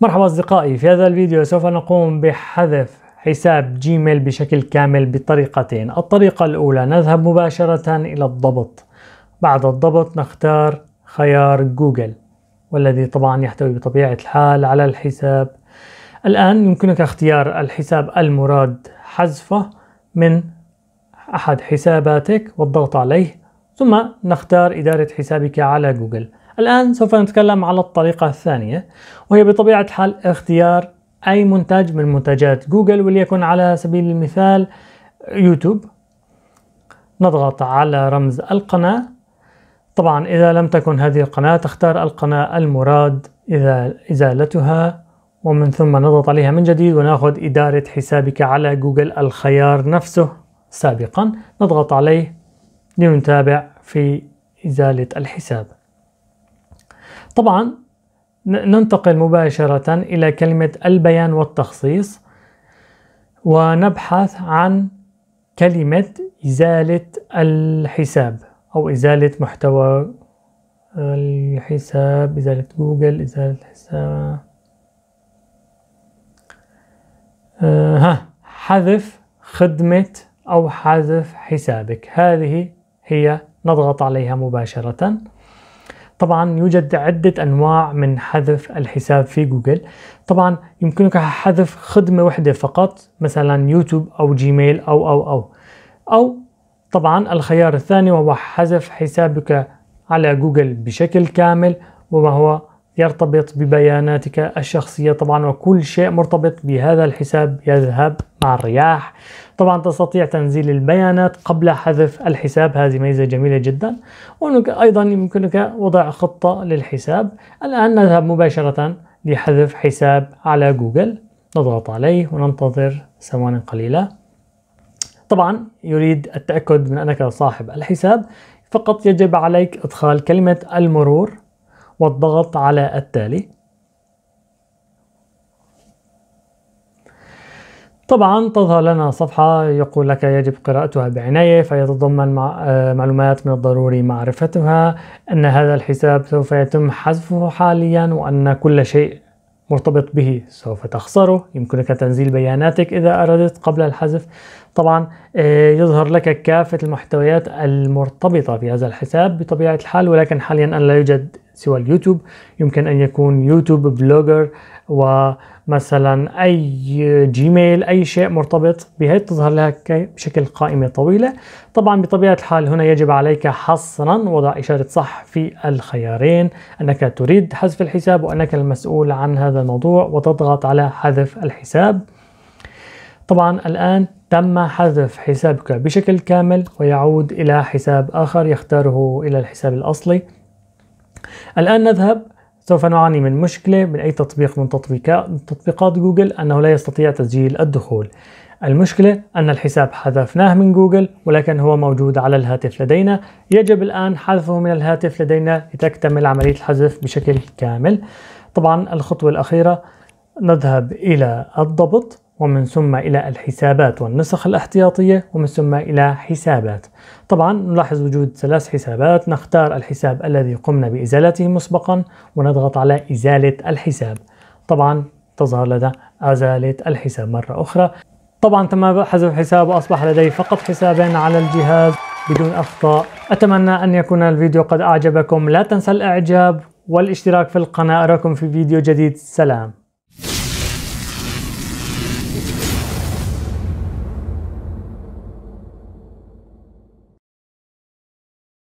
مرحبا أصدقائي في هذا الفيديو سوف نقوم بحذف حساب جيميل بشكل كامل بطريقتين الطريقة الأولى نذهب مباشرة إلى الضبط بعد الضبط نختار خيار جوجل والذي طبعا يحتوي بطبيعة الحال على الحساب الآن يمكنك اختيار الحساب المراد حذفه من أحد حساباتك والضغط عليه ثم نختار إدارة حسابك على جوجل الآن سوف نتكلم على الطريقة الثانية وهي بطبيعة الحال اختيار أي منتج من منتجات جوجل وليكن على سبيل المثال يوتيوب نضغط على رمز القناة طبعا إذا لم تكن هذه القناة تختار القناة المراد إذا إزالتها ومن ثم نضغط عليها من جديد وناخذ إدارة حسابك على جوجل الخيار نفسه سابقا نضغط عليه لنتابع في إزالة الحساب طبعا ننتقل مباشرة إلى كلمة البيان والتخصيص ونبحث عن كلمة إزالة الحساب أو إزالة محتوى الحساب إزالة جوجل إزالة الحساب آه ها حذف خدمة أو حذف حسابك هذه هي نضغط عليها مباشرة طبعا يوجد عدة أنواع من حذف الحساب في جوجل طبعا يمكنك حذف خدمة واحدة فقط مثلا يوتيوب أو جيميل أو أو أو أو طبعا الخيار الثاني وهو حذف حسابك على جوجل بشكل كامل هو يرتبط ببياناتك الشخصية طبعا وكل شيء مرتبط بهذا الحساب يذهب مع الرياح طبعا تستطيع تنزيل البيانات قبل حذف الحساب هذه ميزة جميلة جدا وأنك أيضا يمكنك وضع خطة للحساب الآن نذهب مباشرة لحذف حساب على جوجل نضغط عليه وننتظر ثوان قليلة طبعا يريد التأكد من أنك صاحب الحساب فقط يجب عليك إدخال كلمة المرور والضغط على التالي طبعا تظهر لنا صفحة يقول لك يجب قراءتها بعناية فيتضمن آه، معلومات من الضروري معرفتها أن هذا الحساب سوف يتم حذفه حاليا وأن كل شيء مرتبط به سوف تخسره يمكنك تنزيل بياناتك إذا أردت قبل الحذف طبعا آه، يظهر لك كافة المحتويات المرتبطة بهذا الحساب بطبيعة الحال ولكن حاليا أنا لا يوجد سوى اليوتيوب يمكن أن يكون يوتيوب بلوجر ومثلا اي جيميل اي شيء مرتبط بهي تظهر لك بشكل قائمه طويله طبعا بطبيعه الحال هنا يجب عليك حصرا وضع اشاره صح في الخيارين انك تريد حذف الحساب وانك المسؤول عن هذا الموضوع وتضغط على حذف الحساب طبعا الان تم حذف حسابك بشكل كامل ويعود الى حساب اخر يختاره الى الحساب الاصلي الان نذهب سوف نعاني من مشكلة من أي تطبيق من تطبيقات جوجل أنه لا يستطيع تسجيل الدخول المشكلة أن الحساب حذفناه من جوجل ولكن هو موجود على الهاتف لدينا يجب الآن حذفه من الهاتف لدينا لتكتمل عملية الحذف بشكل كامل طبعا الخطوة الأخيرة نذهب إلى الضبط ومن ثم إلى الحسابات والنسخ الاحتياطية ومن ثم إلى حسابات طبعا نلاحظ وجود ثلاث حسابات نختار الحساب الذي قمنا بإزالته مسبقا ونضغط على إزالة الحساب طبعا تظهر لدى إزالة الحساب مرة أخرى طبعا تم حذف الحساب وأصبح لدي فقط حسابين على الجهاز بدون أخطاء أتمنى أن يكون الفيديو قد أعجبكم لا تنسى الإعجاب والاشتراك في القناة أراكم في فيديو جديد سلام